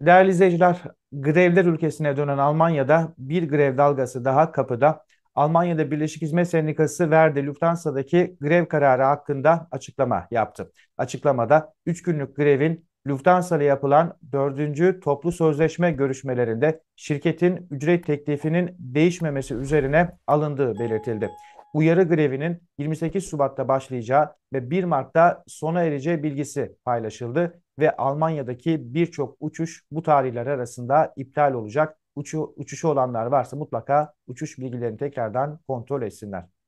Değerli izleyiciler, grevler ülkesine dönen Almanya'da bir grev dalgası daha kapıda. Almanya'da Birleşik Hizmet Sendikası verdi Lufthansa'daki grev kararı hakkında açıklama yaptı. Açıklamada 3 günlük grevin Lufthansa'da yapılan 4. toplu sözleşme görüşmelerinde şirketin ücret teklifinin değişmemesi üzerine alındığı belirtildi. Uyarı grevinin 28 Şubat'ta başlayacağı ve 1 Mart'ta sona ereceği bilgisi paylaşıldı ve Almanya'daki birçok uçuş bu tarihler arasında iptal olacak. Uçu, uçuşu olanlar varsa mutlaka uçuş bilgilerini tekrardan kontrol etsinler.